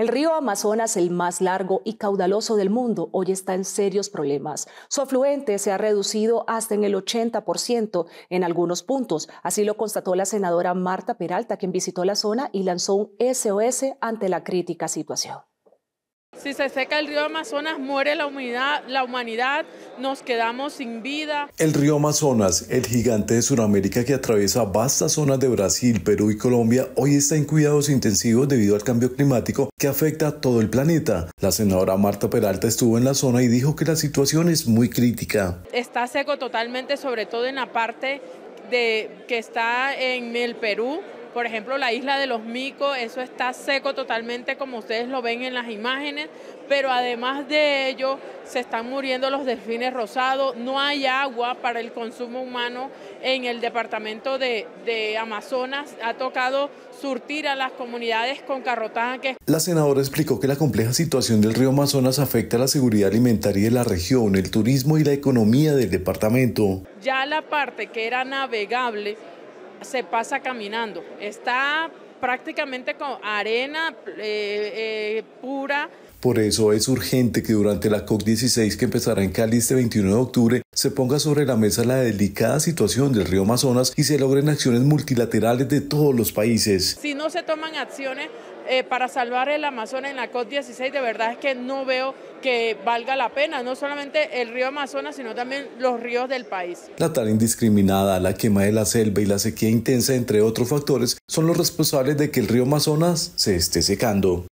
El río Amazonas, el más largo y caudaloso del mundo, hoy está en serios problemas. Su afluente se ha reducido hasta en el 80% en algunos puntos. Así lo constató la senadora Marta Peralta, quien visitó la zona y lanzó un SOS ante la crítica situación. Si se seca el río Amazonas, muere la humanidad, la humanidad nos quedamos sin vida. El río Amazonas, el gigante de Sudamérica que atraviesa vastas zonas de Brasil, Perú y Colombia, hoy está en cuidados intensivos debido al cambio climático que afecta a todo el planeta. La senadora Marta Peralta estuvo en la zona y dijo que la situación es muy crítica. Está seco totalmente, sobre todo en la parte de, que está en el Perú, por ejemplo, la isla de los micos, eso está seco totalmente como ustedes lo ven en las imágenes, pero además de ello se están muriendo los delfines rosados, no hay agua para el consumo humano en el departamento de, Amazonas, ha tocado surtir a las comunidades con carrotanques. La senadora explicó que la compleja situación del río Amazonas afecta a la seguridad alimentaria de la región, el turismo y la economía del departamento. Ya la parte que era navegable se pasa caminando. Está prácticamente con arena eh, eh, pura. Por eso es urgente que durante la COP16 que empezará en Cali este 21 de octubre se ponga sobre la mesa la delicada situación del río Amazonas y se logren acciones multilaterales de todos los países. Si no se toman acciones, eh, para salvar el Amazonas en la COP16, de verdad es que no veo que valga la pena, no solamente el río Amazonas, sino también los ríos del país. La tala indiscriminada, la quema de la selva y la sequía intensa, entre otros factores, son los responsables de que el río Amazonas se esté secando.